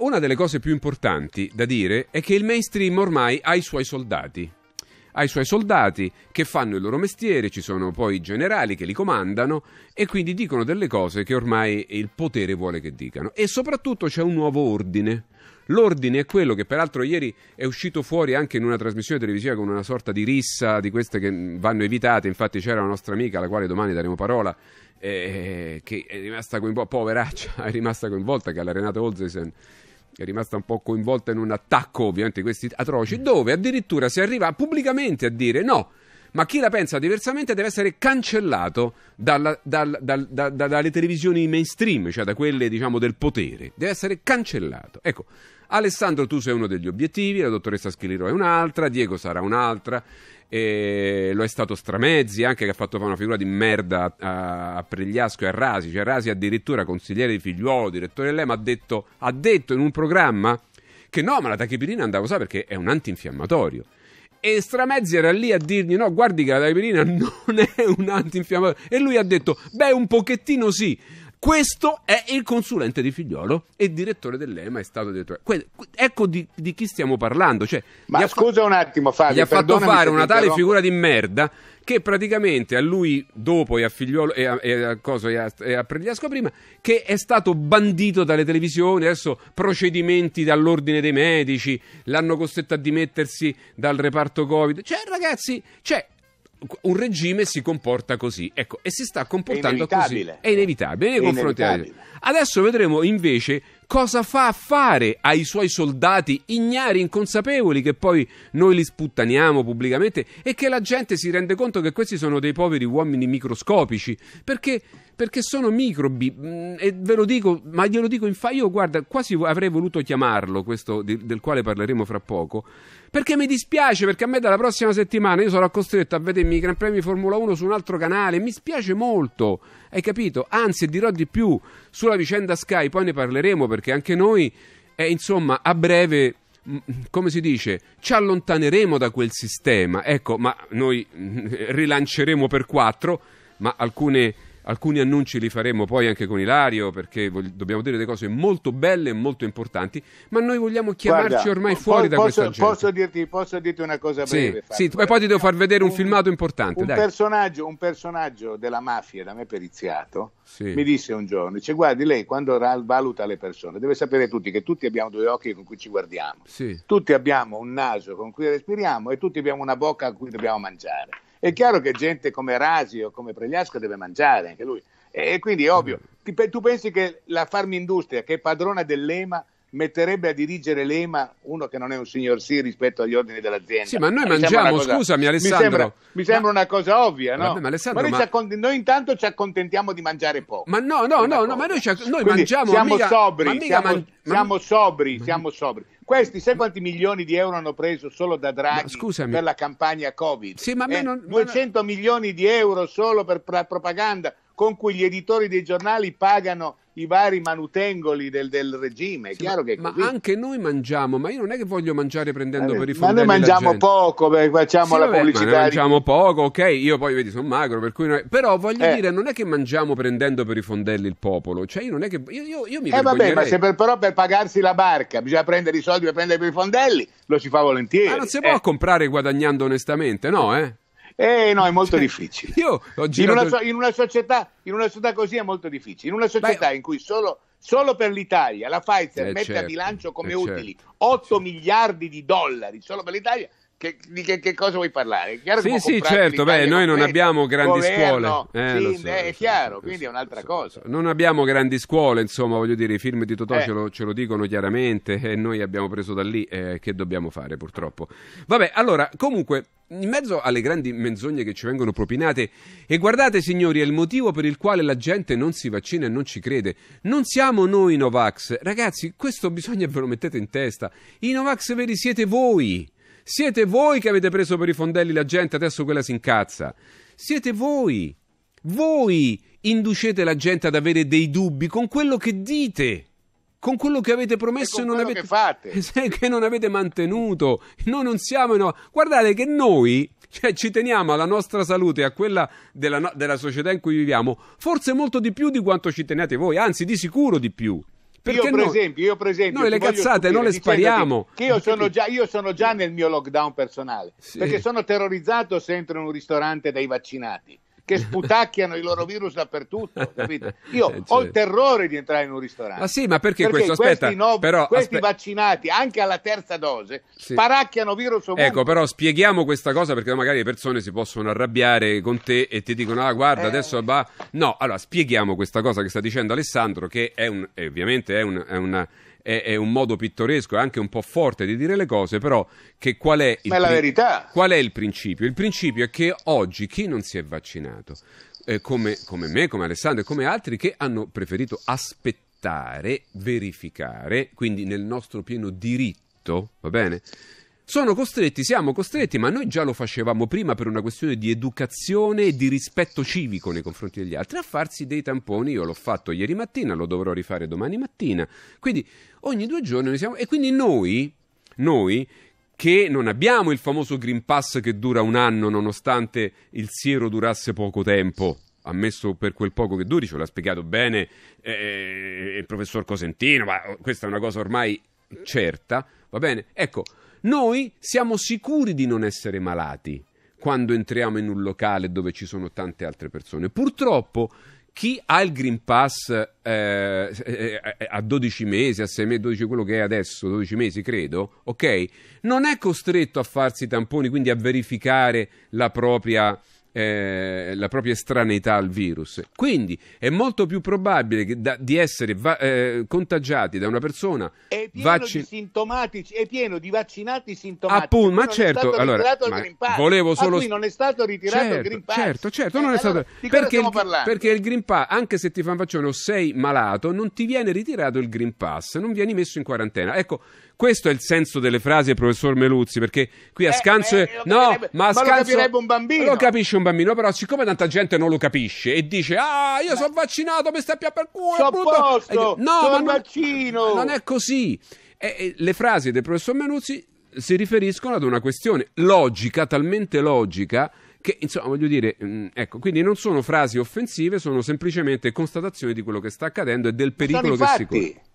Una delle cose più importanti da dire è che il mainstream ormai ha i suoi soldati ai suoi soldati che fanno il loro mestiere, ci sono poi i generali che li comandano e quindi dicono delle cose che ormai il potere vuole che dicano. E soprattutto c'è un nuovo ordine. L'ordine è quello che peraltro ieri è uscito fuori anche in una trasmissione televisiva con una sorta di rissa di queste che vanno evitate, infatti c'era una nostra amica alla quale domani daremo parola eh, che è rimasta coinvolta, poveraccia, è rimasta coinvolta che è la Renata Olzesen è rimasta un po' coinvolta in un attacco ovviamente questi atroci, dove addirittura si arriva pubblicamente a dire no, ma chi la pensa diversamente deve essere cancellato dalla, dal, dal, da, da, dalle televisioni mainstream, cioè da quelle diciamo del potere, deve essere cancellato. Ecco, Alessandro tu sei uno degli obiettivi, la dottoressa Schiliro è un'altra, Diego sarà un'altra, e lo è stato Stramezzi anche che ha fatto fare una figura di merda a, a Pregliasco e a Rasi, cioè Rasi addirittura consigliere di figliuolo, direttore dell'EMA, ha detto, ha detto in un programma che no, ma la tachipirina andava usata perché è un antinfiammatorio. E Stramezzi era lì a dirgli: No, guardi che la daiperina non è un antinfiammatorio. E lui ha detto: Beh, un pochettino sì. Questo è il consulente di figliolo e direttore dell'EMA, è stato direttore. Que- ecco di, di, chi stiamo parlando. Cioè, Ma scusa un attimo, Fabio. Gli ha fatto fare una tale figura di merda che praticamente a lui dopo e a Figliolo e a, e a, cosa, e a, e a Pregliasco prima che è stato bandito dalle televisioni adesso procedimenti dall'ordine dei medici l'hanno costretto a dimettersi dal reparto covid cioè ragazzi cioè un regime si comporta così ecco, e si sta comportando è così. È inevitabile nei confronti inevitabile. Adesso vedremo invece cosa fa a fare ai suoi soldati ignari, inconsapevoli, che poi noi li sputtaniamo pubblicamente e che la gente si rende conto che questi sono dei poveri uomini microscopici perché perché sono microbi mm, e ve lo dico, ma glielo dico in fa io guarda, quasi avrei voluto chiamarlo questo del quale parleremo fra poco, perché mi dispiace perché a me dalla prossima settimana io sarò costretto a vedermi i Gran Premi Formula 1 su un altro canale, mi spiace molto, hai capito? Anzi, dirò di più sulla vicenda Sky, poi ne parleremo perché anche noi eh, insomma, a breve mm, come si dice, ci allontaneremo da quel sistema. Ecco, ma noi mm, rilanceremo per quattro, ma alcune Alcuni annunci li faremo poi anche con Ilario perché voglio, dobbiamo dire delle cose molto belle e molto importanti, ma noi vogliamo chiamarci Guarda, ormai fuori posso, da questa gente. Posso dirti, posso dirti una cosa breve? Sì, sì poi ti devo far vedere un, un filmato importante. Un personaggio, un, personaggio, della mafia da me periziato sì. mi disse un giorno, dice guardi lei quando valuta le persone deve sapere tutti che tutti abbiamo due occhi con cui ci guardiamo, sì. tutti abbiamo un naso con cui respiriamo e tutti abbiamo una bocca con cui dobbiamo mangiare. È chiaro che gente come Rasi o come Pregliasco deve mangiare anche lui. E quindi è ovvio, mm-hmm. tu pensi che la farmindustria, che è padrona dell'EMA, metterebbe a dirigere l'EMA uno che non è un signor sì rispetto agli ordini dell'azienda. Sì, ma noi mi mangiamo, cosa, scusami Alessandro. Mi sembra, mi sembra ma, una cosa ovvia, no? Vabbè, ma, ma, noi ma... Accont- noi intanto ci accontentiamo di mangiare poco. Ma no, no, no, no ma noi, noi mangiamo... Siamo, mica, siamo sobri, siamo sobri, siamo sobri questi, sai quanti milioni di euro hanno preso solo da Draghi per la campagna Covid? Sì, ma eh, non, 200 non... milioni di euro solo per la propaganda con cui gli editori dei giornali pagano i vari manutengoli del, del regime. È sì, chiaro ma, che ma anche noi mangiamo, ma io non è che voglio mangiare prendendo vabbè, per i fondelli. Ma noi mangiamo poco, perché facciamo sì, la vabbè, pubblicità. Ma mangiamo poco, ok. Io poi vedi, sono magro, per cui. Noi... Però voglio eh. dire, non è che mangiamo prendendo per i fondelli il popolo. Cioè, io non è che. Io, io, io mi eh, vabbè, ma se per, però per pagarsi la barca bisogna prendere i soldi per prendere per i fondelli, lo si fa volentieri. Ma non si eh. può comprare guadagnando onestamente, no, eh? Eh no, è molto cioè, difficile. Io ho girato... in, una, in, una società, in, una, società, così è molto difficile. In una società Beh, in cui solo, solo, per l'Italia la Pfizer eh mette certo, a bilancio come eh, utili 8 certo. miliardi di dollari solo per l'Italia, che, di che, che, cosa vuoi parlare? sì, sì, certo, beh, noi non abbiamo grandi governo, scuole. Eh, sì, so, è chiaro, so, quindi è un'altra so, cosa. Non abbiamo grandi scuole, insomma, voglio dire, i film di Totò eh. ce, lo, ce, lo, dicono chiaramente e noi abbiamo preso da lì eh, che dobbiamo fare purtroppo. Vabbè, allora, comunque, in mezzo alle grandi menzogne che ci vengono propinate, e guardate signori, è il motivo per il quale la gente non si vaccina e non ci crede. Non siamo noi i Novax, ragazzi, questo bisogna ve lo mettete in testa. I Novax veri siete voi. Siete voi che avete preso per i fondelli la gente, adesso quella si incazza. Siete voi. Voi inducete la gente ad avere dei dubbi con quello che dite con quello che avete promesso e, non avete, che, che non avete mantenuto. Noi non siamo. No, guardate che noi cioè, ci teniamo alla nostra salute e a quella della, della società in cui viviamo, forse molto di più di quanto ci teniate voi, anzi, di sicuro di più. Perché io, per no? esempio, io per esempio, noi le cazzate non le spariamo. Che io sono, già, io, sono già, nel mio lockdown personale, sì. perché sono terrorizzato se entro in un ristorante dai vaccinati che sputacchiano i loro virus dappertutto. Capito? Io certo. ho il certo. terrore di entrare in un ristorante. Ma sì, ma perché, perché questo? Aspetta, questi, no, però, questi aspe... vaccinati, anche alla terza dose, sì. sparacchiano virus ovunque. Ecco, però spieghiamo questa cosa perché magari le persone si possono arrabbiare con te e ti dicono, ah guarda, eh. adesso va... No, allora spieghiamo questa cosa che sta dicendo Alessandro, che è un, eh, ovviamente è, un, è una è, è, un modo pittoresco e anche un po' forte di dire le cose, però che qual è, il, Ma è la verità. Qual è il principio? Il principio è che oggi chi non si è vaccinato, eh, come, come me, come Alessandro e come altri, che hanno preferito aspettare, verificare, quindi nel nostro pieno diritto, va bene? sono costretti, siamo costretti, ma noi già lo facevamo prima per una questione di educazione e di rispetto civico nei confronti degli altri, a farsi dei tamponi. Io l'ho fatto ieri mattina, lo dovrò rifare domani mattina. Quindi ogni due giorni noi siamo... E quindi noi, noi che non abbiamo il famoso Green Pass che dura un anno nonostante il siero durasse poco tempo, ammesso per quel poco che duri, ce l'ha spiegato bene eh, eh il professor Cosentino, ma questa è una cosa ormai certa, va bene? Ecco, noi siamo sicuri di non essere malati quando entriamo in un locale dove ci sono tante altre persone. Purtroppo chi ha il Green Pass eh, eh, eh a 12 mesi, a 6 mesi, 12 quello che è adesso, 12 mesi credo, ok, non è costretto a farsi i tamponi, quindi a verificare la propria eh, la propria estraneità al virus. Quindi è molto più probabile che, da, di essere va, eh, contagiati da una persona è pieno, vaccin- di sintomatici, è pieno di vaccinati sintomatici. Appunto, ma certo, allora, ma volevo ah, solo... non è stato ritirato certo, il Green Pass. Certo, certo, eh, non è eh, allora, stato... Perché il, perché il Green Pass, anche se ti fa un o sei malato, non ti viene ritirato il Green Pass, non vieni messo in quarantena. Ecco, questo è il senso delle frasi del professor Meluzzi, perché qui a eh, scanso... Eh, no, ma a scanso... Lo capirebbe un bambino. Lo capisce un bambino bambino, però siccome tanta gente non lo capisce e dice "Ah, io sono vaccinato, mi sta più per culo, so brutto". Posto, sono ma non, non, è così. E, e, le frasi del professor Menuzzi si riferiscono ad una questione logica, talmente logica che insomma voglio dire, mm, ecco, quindi non sono frasi offensive, sono semplicemente constatazioni di quello che sta accadendo e del pericolo che si corre.